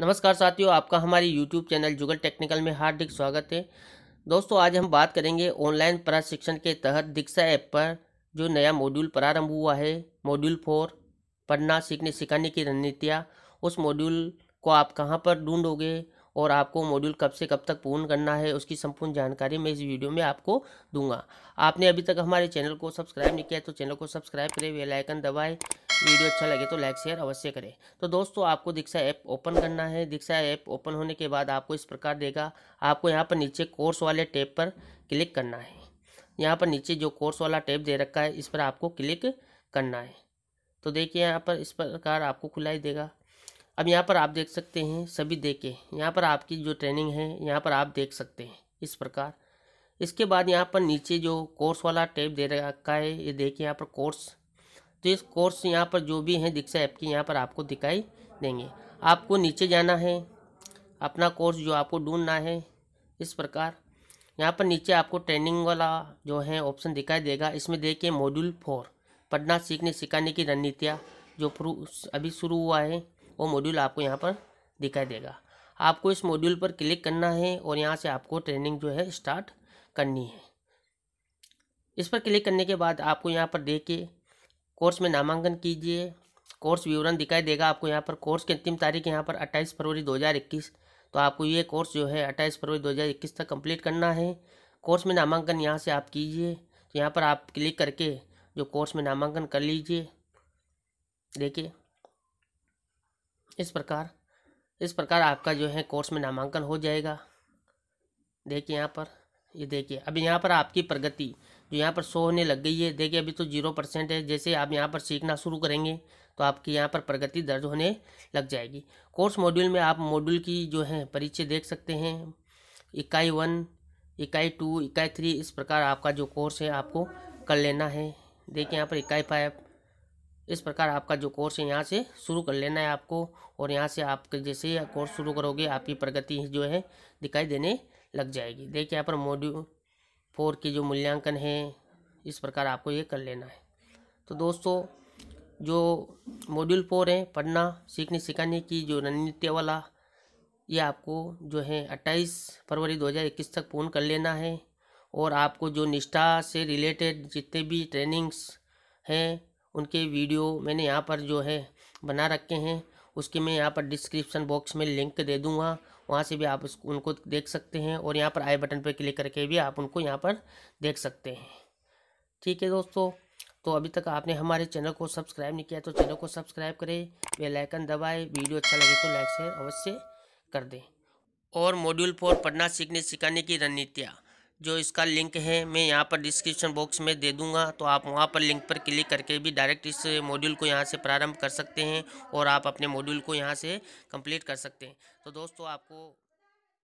नमस्कार साथियों आपका हमारे YouTube चैनल जुगल टेक्निकल में हार्दिक स्वागत है दोस्तों आज हम बात करेंगे ऑनलाइन प्रशिक्षण के तहत दीक्षा ऐप पर जो नया मॉड्यूल प्रारंभ हुआ है मॉड्यूल फोर पढ़ना सीखने सिखाने की रणनीतियाँ उस मॉड्यूल को आप कहाँ पर ढूंढोगे और आपको मॉड्यूल कब से कब तक पूर्ण करना है उसकी संपूर्ण जानकारी मैं इस वीडियो में आपको दूंगा आपने अभी तक हमारे चैनल को सब्सक्राइब नहीं किया तो चैनल को सब्सक्राइब करें वेलाइकन आइकन वीडियो अच्छा लगे तो लाइक शेयर अवश्य करें तो दोस्तों आपको दीक्षा ऐप ओपन करना है दीक्षा ऐप ओपन होने के बाद आपको इस प्रकार देगा आपको यहाँ पर नीचे कोर्स वाले टैब पर क्लिक करना है यहाँ पर नीचे जो कोर्स वाला टैब दे रखा है इस पर आपको क्लिक करना है तो देखिए यहाँ पर इस प्रकार आपको खुलाई देगा अब यहाँ पर आप देख सकते हैं सभी देखें यहाँ पर आपकी जो ट्रेनिंग है यहाँ पर आप देख सकते हैं इस प्रकार इसके बाद यहाँ पर नीचे जो कोर्स वाला टैब दे रखा है ये देखिए यहाँ पर कोर्स तो इस कोर्स यहाँ पर जो भी हैं दीक्षा ऐप की यहाँ पर आपको दिखाई देंगे आपको नीचे जाना है अपना कोर्स जो आपको ढूंढना है इस प्रकार यहाँ पर नीचे आपको ट्रेनिंग वाला जो है ऑप्शन दिखाई देगा इसमें देखिए मॉड्यूल फोर पढ़ना सीखने सिखाने की रणनीतियाँ जो अभी शुरू हुआ है वो मॉड्यूल आपको यहाँ पर दिखाई देगा आपको इस मॉड्यूल पर क्लिक करना है और यहाँ से आपको ट्रेनिंग जो है स्टार्ट करनी है इस पर क्लिक करने के बाद आपको यहाँ पर के कोर्स में नामांकन कीजिए कोर्स विवरण दिखाई देगा आपको यहाँ पर कोर्स की अंतिम तारीख यहाँ पर 28 फरवरी 2021 तो आपको ये कोर्स जो है 28 फरवरी 2021 तक कंप्लीट करना है कोर्स में नामांकन यहाँ से आप कीजिए तो यहाँ पर आप क्लिक करके जो कोर्स में नामांकन कर लीजिए देखिए इस प्रकार इस प्रकार आपका जो है कोर्स में नामांकन हो जाएगा देखिए यहाँ पर ये देखिए अब यहाँ पर आपकी प्रगति जो यहाँ पर सो होने लग गई है देखिए अभी तो जीरो परसेंट है जैसे आप यहाँ पर सीखना शुरू करेंगे तो आपकी यहाँ पर प्रगति दर्ज होने लग जाएगी कोर्स मॉड्यूल में आप मॉड्यूल की जो है परिचय देख सकते हैं इकाई वन इकाई टू इकाई थ्री इस प्रकार आपका जो कोर्स है आपको कर लेना है देखिए यहाँ पर इकाई फाइव इस प्रकार आपका जो कोर्स है यहाँ से शुरू कर लेना है आपको और यहाँ से आप जैसे कोर्स शुरू करोगे आपकी प्रगति जो है दिखाई देने लग जाएगी देखिए यहाँ पर मॉड्यूल फोर की जो मूल्यांकन है इस प्रकार आपको ये कर लेना है तो दोस्तों जो मॉड्यूल फोर है पढ़ना सीखने सिखाने की जो रणनीति वाला ये आपको जो है अट्ठाईस फरवरी दो तक पूर्ण कर लेना है और आपको जो निष्ठा से रिलेटेड जितने भी ट्रेनिंग्स हैं उनके वीडियो मैंने यहाँ पर जो है बना रखे हैं उसके मैं यहाँ पर डिस्क्रिप्शन बॉक्स में लिंक दे दूँगा वहाँ से भी आप उसको उनको देख सकते हैं और यहाँ पर आई बटन पर क्लिक करके भी आप उनको यहाँ पर देख सकते हैं ठीक है दोस्तों तो अभी तक आपने हमारे चैनल को सब्सक्राइब नहीं किया तो चैनल को सब्सक्राइब करें बेल आइकन दबाएं वीडियो अच्छा लगे तो लाइक शेयर अवश्य कर दें और मॉड्यूल फोर पढ़ना सीखने सिखाने की रणनीतियाँ जो इसका लिंक है मैं यहाँ पर डिस्क्रिप्शन बॉक्स में दे दूँगा तो आप वहाँ पर लिंक पर क्लिक करके भी डायरेक्ट इस मॉड्यूल को यहाँ से प्रारंभ कर सकते हैं और आप अपने मॉड्यूल को यहाँ से कंप्लीट कर सकते हैं तो दोस्तों आपको